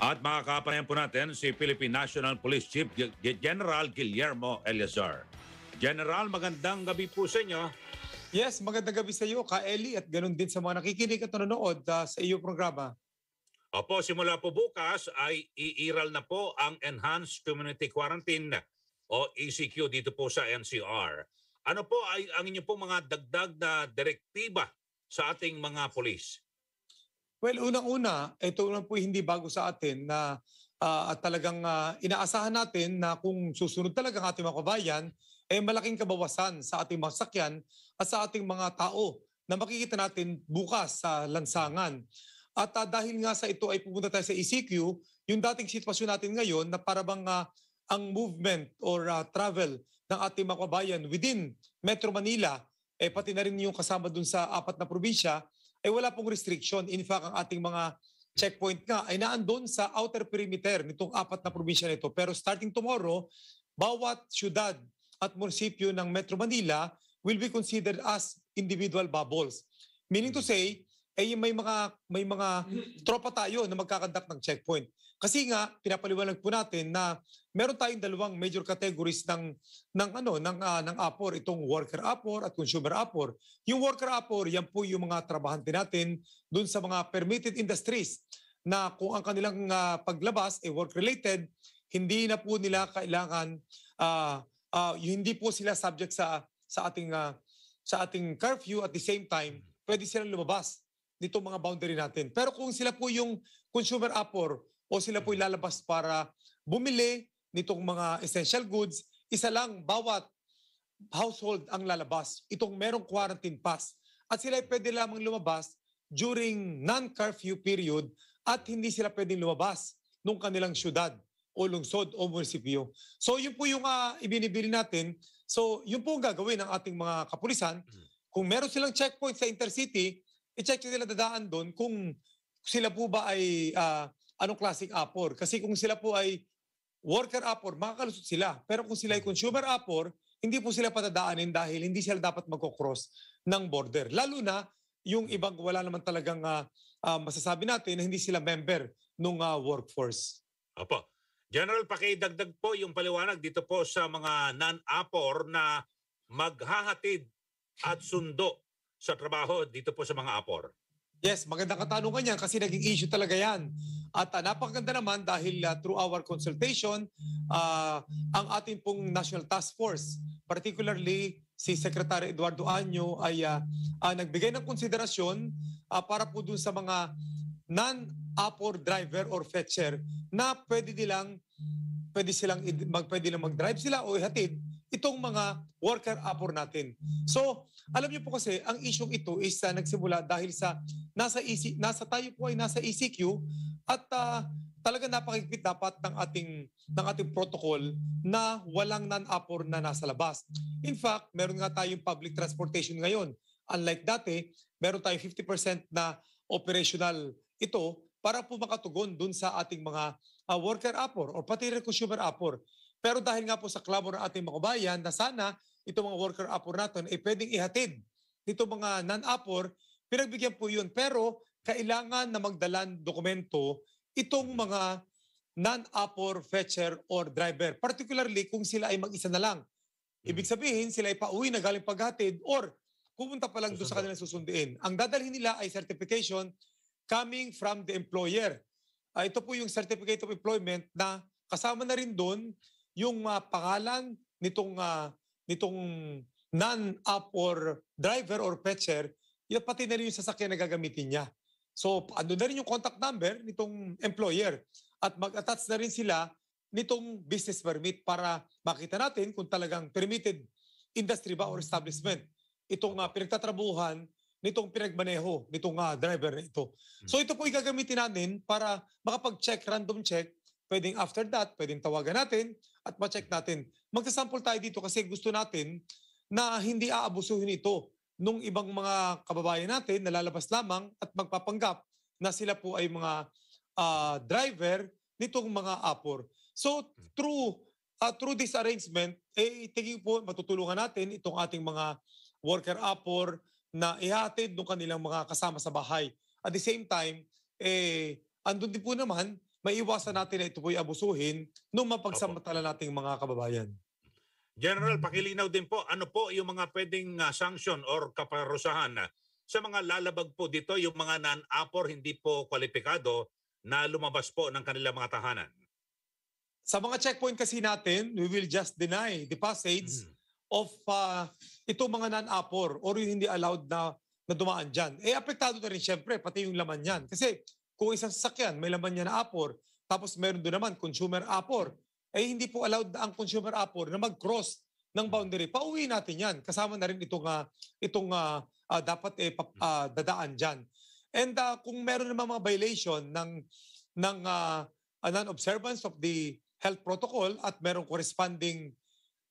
At makakapanayan po natin si Philippine National Police Chief General Guillermo Eleazar. General, magandang gabi po sa inyo. Yes, magandang gabi sa iyo, Ka Eli, at ganun din sa mga nakikinig at nanonood uh, sa iyo programa. Opo, simula po bukas ay iiral na po ang Enhanced Community Quarantine o ECQ dito po sa NCR. Ano po ay ang inyo po mga dagdag na direktiba sa ating mga polis? Well, unang-una, ito lang po hindi bago sa atin na uh, at talagang uh, inaasahan natin na kung susunod talaga ang ating mga kabayan, eh malaking kabawasan sa ating mga sakyan at sa ating mga tao na makikita natin bukas sa lansangan. At uh, dahil nga sa ito ay pupunta tayo sa ECQ, yung dating sitwasyon natin ngayon na parabang uh, ang movement or uh, travel ng ating mga kabayan within Metro Manila, eh pati na rin yung kasama dun sa apat na probinsya, ay eh, wala pong restriction. In fact, ang ating mga checkpoint nga ay naandun sa outer perimeter nitong apat na probinsya nito. Pero starting tomorrow, bawat syudad at munisipyo ng Metro Manila will be considered as individual bubbles. Meaning to say, ay eh, may mga may mga tropa tayo na magkakandak ng checkpoint. Kasi nga pinapaliwanag po natin na meron tayong dalawang major categories ng ng ano ng uh, ng APOR, itong worker APOR at consumer APOR. Yung worker APOR, yan po yung mga trabahante natin doon sa mga permitted industries na kung ang kanilang uh, paglabas ay eh, work related, hindi na po nila kailangan uh, uh, hindi po sila subject sa sa ating uh, sa ating curfew at the same time pwede silang lumabas nitong mga boundary natin. Pero kung sila po yung consumer APOR, o sila po'y lalabas para bumili nitong mga essential goods. Isa lang, bawat household ang lalabas. Itong merong quarantine pass. At sila ay pwede lamang lumabas during non-curfew period at hindi sila pwedeng lumabas nung kanilang syudad o lungsod o munisipyo. So yun po yung uh, ibinibili natin. So yun po ang gagawin ng ating mga kapulisan. Mm. Kung meron silang checkpoint sa intercity, i-check nila dadaan doon kung sila po ba ay uh, anong classic apor. Kasi kung sila po ay worker apor, makakalusot sila. Pero kung sila ay consumer apor, hindi po sila patadaanin dahil hindi sila dapat magkocross ng border. Lalo na yung ibang wala naman talagang uh, uh, masasabi natin na hindi sila member ng uh, ah, workforce. Opo. General, pakidagdag po yung paliwanag dito po sa mga non-apor na maghahatid at sundo sa trabaho dito po sa mga apor. Yes, magandang katanungan yan kasi naging issue talaga yan. At uh, napakaganda naman dahil uh, through our consultation, uh, ang ating pong National Task Force, particularly si Secretary Eduardo Anyo ay uh, uh, nagbigay ng konsiderasyon uh, para po dun sa mga non-upper driver or fetcher na pwede nilang pwede silang mag pwede lang mag-drive sila o ihatid itong mga worker upper natin. So, alam niyo po kasi, ang isyong ito is uh, nagsimula dahil sa nasa, EC, nasa tayo po ay nasa ECQ at uh, talaga napakigpit dapat ng ating, ng ating protocol na walang non-upper na nasa labas. In fact, meron nga tayong public transportation ngayon. Unlike dati, meron tayong 50% na operational ito para po makatugon dun sa ating mga uh, worker upper or pati rin consumer upper. Pero dahil nga po sa klamo ng ating mga bayan na sana itong mga worker apor natin ay pwedeng ihatid dito mga non-apor, pinagbigyan po yun. Pero kailangan na magdalan dokumento itong mga non-upper fetcher or driver, particularly kung sila ay mag-isa na lang. Ibig mm. sabihin, sila ay pauwi na galing paghatid or pupunta pa lang doon sa kanilang susunduin. Ang dadalhin nila ay certification coming from the employer. Uh, ito po yung certificate of employment na kasama na rin doon yung uh, pangalan nitong uh, nitong non-up or driver or fetcher, yung pati na rin yung sasakyan na gagamitin niya. So, ano na rin yung contact number nitong employer at mag-attach na rin sila nitong business permit para makita natin kung talagang permitted industry ba or establishment itong uh, pinagtatrabuhan nitong pinagmaneho, nitong uh, driver na ito. So ito po igagamitin natin para makapag-check, random check, Pwedeng after that, pwedeng tawagan natin at ma-check natin. Magsasample tayo dito kasi gusto natin na hindi aabusuhin ito nung ibang mga kababayan natin na lalabas lamang at magpapanggap na sila po ay mga uh, driver nitong mga apor. So through uh, through this arrangement, eh, tingin po matutulungan natin itong ating mga worker apor na ihatid ng kanilang mga kasama sa bahay. At the same time, eh, andun din po naman maiwasan natin na ito po'y abusuhin nung mapagsamantala nating mga kababayan. General, pakilinaw din po, ano po yung mga pwedeng uh, sanction or kaparusahan uh, sa mga lalabag po dito, yung mga non-apor, hindi po kwalipikado na lumabas po ng kanilang mga tahanan? Sa mga checkpoint kasi natin, we will just deny the passage mm. of uh, itong mga non-apor or yung hindi allowed na, na dumaan dyan. Eh, apektado na rin syempre, pati yung laman yan. Kasi kung isang sasakyan, may laman niya na apor, tapos meron doon naman consumer apor, eh hindi po allowed ang consumer apor na mag-cross ng boundary. Pauwi natin yan. Kasama na rin itong, uh, itong uh, uh, dapat eh, uh, dadaan dyan. And uh, kung meron naman mga violation ng, ng uh, non-observance of the health protocol at merong corresponding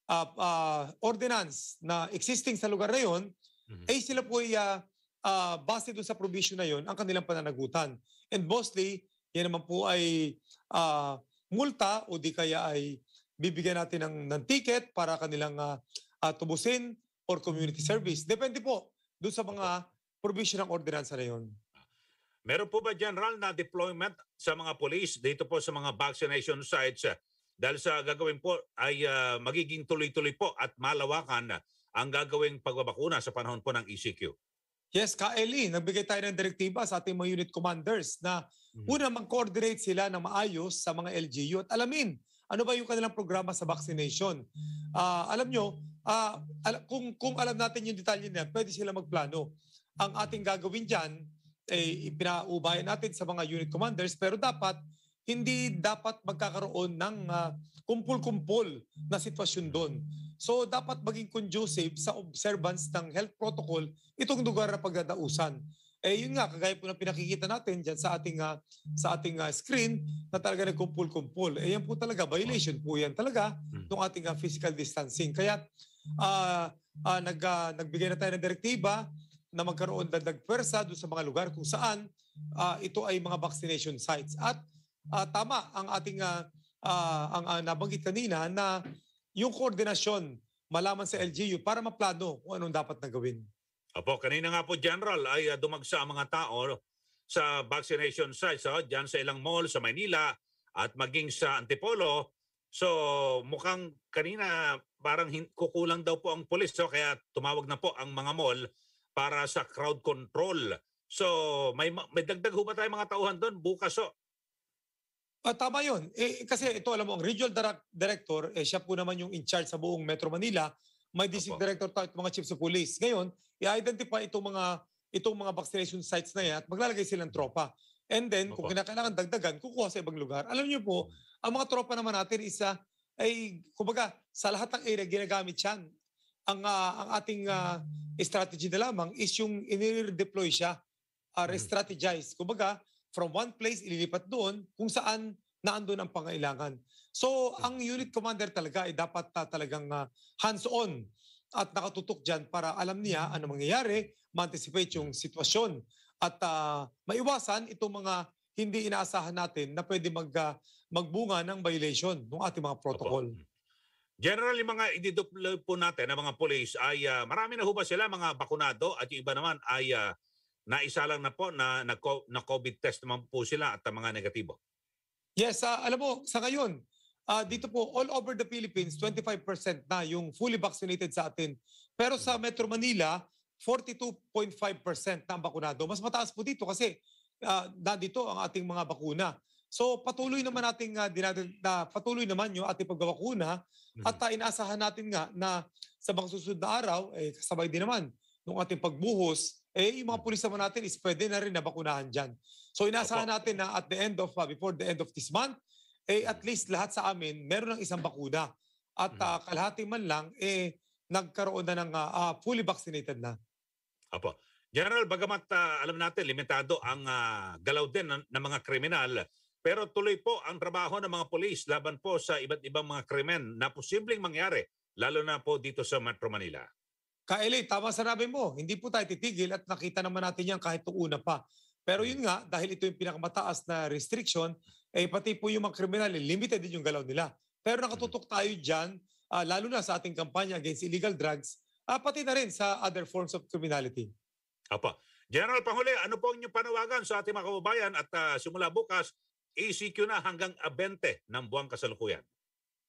uh, uh, ordinance na existing sa lugar na yun, mm-hmm. eh sila po ay uh, uh, base doon sa provision na yun, ang kanilang pananagutan. And mostly, yan naman po ay uh, multa o di kaya ay bibigyan natin ng, ng ticket para kanilang uh, uh, tubusin or community service. Depende po doon sa mga provision ng ordinansa na yun. Meron po ba, General, na deployment sa mga police dito po sa mga vaccination sites? Dahil sa gagawin po ay uh, magiging tuloy-tuloy po at malawakan ang gagawing pagbabakuna sa panahon po ng ECQ. Yes, KLE, nagbigay tayo ng direktiba sa ating mga unit commanders na mm. una mag-coordinate sila ng maayos sa mga LGU at alamin ano ba yung kanilang programa sa vaccination. Uh, alam nyo, uh, al- kung, kung alam natin yung detalye na pwede sila magplano. Ang ating gagawin dyan, eh, ipinaubayan natin sa mga unit commanders pero dapat hindi dapat magkakaroon ng uh, kumpul-kumpul na sitwasyon doon. So dapat maging conducive sa observance ng health protocol itong lugar na pagdadausan. Eh yun nga, kagaya po na pinakikita natin dyan sa ating, uh, sa ating uh, screen na talaga nagkumpul-kumpul. Eh yan po talaga, violation po yan talaga hmm. ng ating uh, physical distancing. Kaya uh, uh, nag, uh, nagbigay na tayo ng direktiba na magkaroon ng dagdag doon sa mga lugar kung saan uh, ito ay mga vaccination sites. At uh, tama ang ating uh, uh, ang uh, nabanggit kanina na yung koordinasyon malaman sa LGU para maplano kung anong dapat na gawin. Apo, kanina nga po General ay uh, dumagsa ang mga tao sa vaccination sites oh, diyan sa ilang mall sa Manila at maging sa Antipolo. So mukhang kanina parang kukulang daw po ang pulis so kaya tumawag na po ang mga mall para sa crowd control. So may, may dagdag ho ba tayo mga tauhan doon bukas Oh, Uh, tama yun. Eh, kasi ito, alam mo, ang regional direct, director, eh, siya po naman yung in charge sa buong Metro Manila. May district Opo. director tayo, mga chiefs of police. Ngayon, i-identify itong mga itong mga vaccination sites na yan at maglalagay silang tropa. And then, Opo. kung kinakailangan dagdagan, kukuha sa ibang lugar. Alam niyo po, ang mga tropa naman natin isa ay, kumbaga, sa lahat ng area ginagamit yan. Ang, uh, ang ating uh, strategy na lamang is yung in-deploy siya, uh, re-strategize. Kumbaga, from one place, ililipat doon kung saan naandun ang pangailangan. So, ang unit commander talaga ay dapat uh, talagang uh, ah, hands-on at nakatutok dyan para alam niya ano mangyayari, ma-anticipate yung sitwasyon at uh, maiwasan itong mga hindi inaasahan natin na pwede mag, uh, magbunga ng violation ng ating mga protocol. Generally, mga idideploy po natin na mga police ay uh, marami na ho ba sila mga bakunado at yung iba naman ay uh, na isa lang na po na, na, na COVID test naman po sila at mga negatibo? Yes, uh, alam mo, sa ngayon, uh, dito po all over the Philippines, 25% na yung fully vaccinated sa atin. Pero sa Metro Manila, 42.5% na ang bakunado. Mas mataas po dito kasi uh, nandito ang ating mga bakuna. So patuloy naman nating uh, dinadal, na patuloy naman yung ating pagbabakuna mm-hmm. at uh, inaasahan natin nga na sa mga susunod na araw eh kasabay din naman ng ating pagbuhos eh yung mga pulis naman natin is pwede na rin nabakunahan dyan. So inaasahan natin na at the end of, uh, before the end of this month, eh at least lahat sa amin meron ng isang bakuna. At uh, kalahati man lang, eh nagkaroon na ng uh, uh, fully vaccinated na. Apo. General, bagamat uh, alam natin, limitado ang uh, galaw din ng, ng mga kriminal, pero tuloy po ang trabaho ng mga polis laban po sa iba't ibang mga krimen na posibleng mangyari, lalo na po dito sa Metro Manila. Kaili, tama sanabi mo, hindi po tayo titigil at nakita naman natin yan kahit noong una pa. Pero yun nga, dahil ito yung pinakamataas na restriction, eh pati po yung mga kriminal, limited din yung galaw nila. Pero nakatutok tayo dyan, uh, lalo na sa ating kampanya against illegal drugs, uh, pati na rin sa other forms of criminality. Apa. General Panghuli, ano po ang inyong panawagan sa ating mga kababayan at uh, simula bukas, ACQ na hanggang 20 ng buwang kasalukuyan?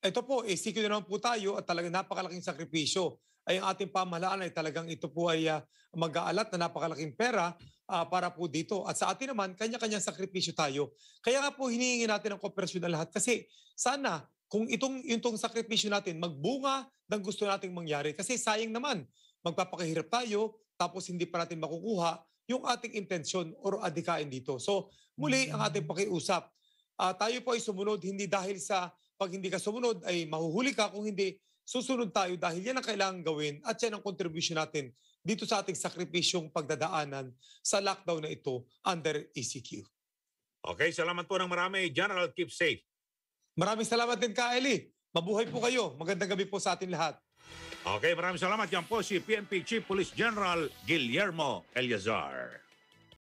Ito po, ACQ na naman po tayo at talagang napakalaking sakripisyo ay ang ating pamahalaan ay talagang ito po ay uh, mag-aalat na napakalaking pera uh, para po dito. At sa atin naman, kanya-kanyang sakripisyo tayo. Kaya nga po hinihingi natin ang kooperasyon ng lahat kasi sana kung itong, itong sakripisyo natin magbunga ng gusto nating mangyari. Kasi sayang naman, magpapakahirap tayo tapos hindi pa natin makukuha yung ating intensyon or adikain dito. So muli mm. ang ating pakiusap. Uh, tayo po ay sumunod hindi dahil sa pag hindi ka sumunod ay mahuhuli ka kung hindi susunod tayo dahil yan ang kailangan gawin at yan ang contribution natin dito sa ating sakripisyong pagdadaanan sa lockdown na ito under ECQ. Okay, salamat po ng marami. General, keep safe. Maraming salamat din, Kaeli. Mabuhay po kayo. Magandang gabi po sa atin lahat. Okay, maraming salamat. Yan po si PNP Chief Police General Guillermo Eliazar.